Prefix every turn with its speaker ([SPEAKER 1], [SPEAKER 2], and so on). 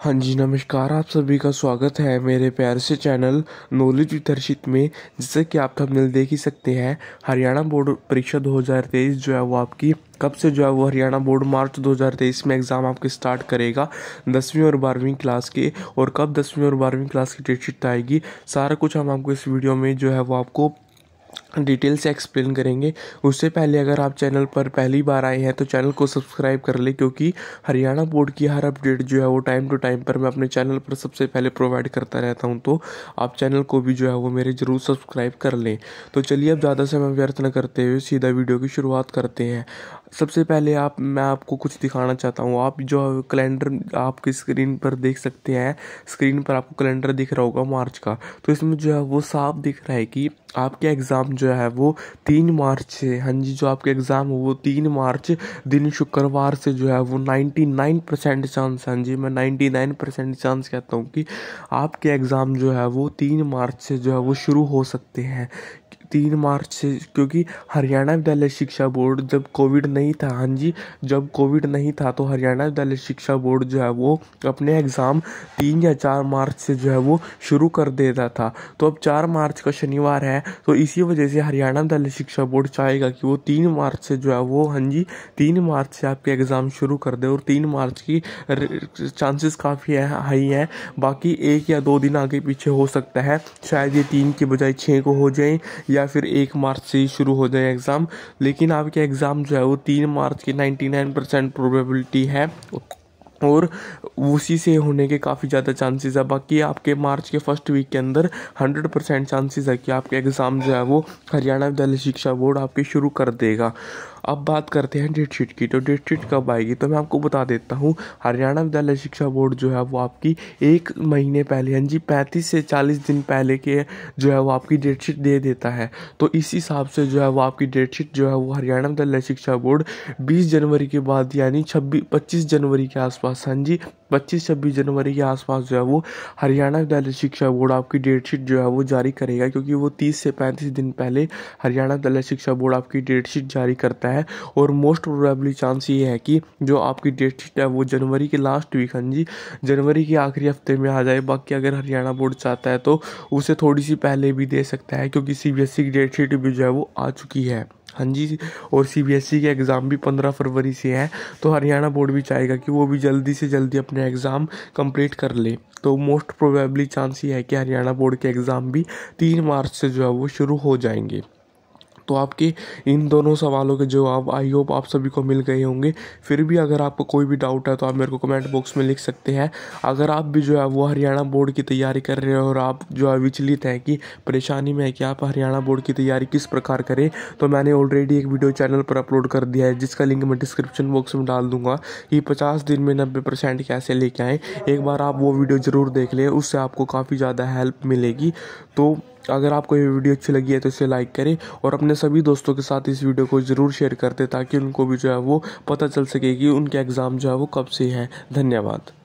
[SPEAKER 1] हाँ जी नमस्कार आप सभी का स्वागत है मेरे प्यार से चैनल नॉलेज विदर्शित में जिससे कि आप थंबनेल देख ही सकते हैं हरियाणा बोर्ड परीक्षा 2023 जो है वो आपकी कब से जो है वो हरियाणा बोर्ड मार्च 2023 में एग्ज़ाम आपके स्टार्ट करेगा दसवीं और बारहवीं क्लास के और कब दसवीं और बारहवीं क्लास की डेट शीट आएगी सारा कुछ हम आपको इस वीडियो में जो है वो आपको डिटेल से एक्सप्लेन करेंगे उससे पहले अगर आप चैनल पर पहली बार आए हैं तो चैनल को सब्सक्राइब कर लें क्योंकि हरियाणा बोर्ड की हर अपडेट जो है वो टाइम टू टाइम पर मैं अपने चैनल पर सबसे पहले प्रोवाइड करता रहता हूं तो आप चैनल को भी जो है वो मेरे ज़रूर सब्सक्राइब कर लें तो चलिए अब ज़्यादा समय व्यर्थ न करते हुए सीधा वीडियो की शुरुआत करते हैं सबसे पहले आप मैं आपको कुछ दिखाना चाहता हूँ आप जो कैलेंडर आपकी स्क्रीन पर देख सकते हैं स्क्रीन पर आपको कैलेंडर दिख रहा होगा मार्च का तो इसमें जो है वो साफ दिख रहा है कि आपके एग्ज़ाम जो है वो तीन मार्च से हाँ जी जो आपके एग्ज़ाम हो वो तीन मार्च दिन शुक्रवार से जो है वो नाइन्टी नाइन परसेंट चांस हाँ जी मैं नाइन्टी नाइन परसेंट चांस कहता हूँ कि आपके एग्ज़ाम जो है वो तीन मार्च से जो है वो शुरू हो सकते हैं तीन मार्च से क्योंकि हरियाणा विद्यालय शिक्षा बोर्ड जब कोविड नहीं था हाँ जी जब कोविड नहीं था तो हरियाणा विद्यालय शिक्षा बोर्ड जो है वो अपने एग्ज़ाम तीन या चार मार्च से जो है वो शुरू कर देता था तो अब चार मार्च का शनिवार है तो इसी वजह जैसे हरियाणा दल शिक्षा बोर्ड चाहेगा कि वो तीन मार्च से जो है वो हाँ जी तीन मार्च से आपके एग्ज़ाम शुरू कर दे और तीन मार्च की चांसेस काफ़ी है हाई हैं बाकी एक या दो दिन आगे पीछे हो सकता है शायद ये तीन के बजाय छः को हो जाए या फिर एक मार्च से ही शुरू हो जाए एग्ज़ाम लेकिन आपके एग्ज़ाम जो है वो तीन मार्च की नाइन्टी नाइन परसेंट प्रोबेबिलिटी है और उसी से होने के काफ़ी ज़्यादा चांसेस है बाकी आपके मार्च के फर्स्ट वीक के अंदर हंड्रेड परसेंट चांसेस है कि आपके एग्ज़ाम जो है वो हरियाणा विद्यालय शिक्षा बोर्ड आपके शुरू कर देगा अब बात करते हैं डेट शीट की तो डेट शीट कब आएगी तो मैं आपको बता देता हूँ हरियाणा विद्यालय शिक्षा बोर्ड जो है वो आपकी एक महीने पहले हाँ जी पैंतीस से चालीस दिन पहले के जो है वो आपकी डेट शीट दे देता है तो इस हिसाब से जो है वो आपकी डेट शीट जो है वो हरियाणा विद्यालय शिक्षा बोर्ड बीस जनवरी के बाद यानी छब्बीस पच्चीस जनवरी के आसपास हाँ जी पच्चीस छब्बीस जनवरी के आसपास जो है वो हरियाणा विद्यालय शिक्षा बोर्ड आपकी डेट शीट जो है वो जारी करेगा क्योंकि वो तीस से पैंतीस दिन पहले हरियाणा विद्यालय शिक्षा बोर्ड आपकी डेट शीट जारी करता है और मोस्ट प्रोबेबली चांस ये है कि जो आपकी डेट शीट है वो जनवरी के लास्ट वीक हाँ जी जनवरी के आखिरी हफ्ते में आ जाए बाकी अगर हरियाणा बोर्ड चाहता है तो उसे थोड़ी सी पहले भी दे सकता है क्योंकि सी बी एस ई की डेट शीट भी जो है वो आ चुकी है हाँ जी और सी बी एस ई के एग्ज़ाम भी पंद्रह फरवरी से हैं तो हरियाणा बोर्ड भी चाहेगा कि वो भी जल्दी से जल्दी अपने एग्ज़ाम कंप्लीट कर ले तो मोस्ट प्रोबेबली चांस ये है कि हरियाणा बोर्ड के एग्ज़ाम भी तीन मार्च से जो है वो शुरू हो जाएंगे तो आपके इन दोनों सवालों के जवाब आई होप आप सभी को मिल गए होंगे फिर भी अगर आपको कोई भी डाउट है तो आप मेरे को कमेंट बॉक्स में लिख सकते हैं अगर आप भी जो है वो हरियाणा बोर्ड की तैयारी कर रहे हो और आप जो है विचलित हैं कि परेशानी में है कि आप हरियाणा बोर्ड की तैयारी किस प्रकार करें तो मैंने ऑलरेडी एक वीडियो चैनल पर अपलोड कर दिया है जिसका लिंक मैं डिस्क्रिप्शन बॉक्स में डाल दूंगा कि पचास दिन में नब्बे परसेंट कैसे लेके आएँ एक बार आप वो वीडियो ज़रूर देख लें उससे आपको काफ़ी ज़्यादा हेल्प मिलेगी तो अगर आपको ये वीडियो अच्छी लगी है तो इसे लाइक करें और अपने सभी दोस्तों के साथ इस वीडियो को ज़रूर शेयर कर दें ताकि उनको भी जो है वो पता चल सके कि उनके एग्ज़ाम जो है वो कब से हैं धन्यवाद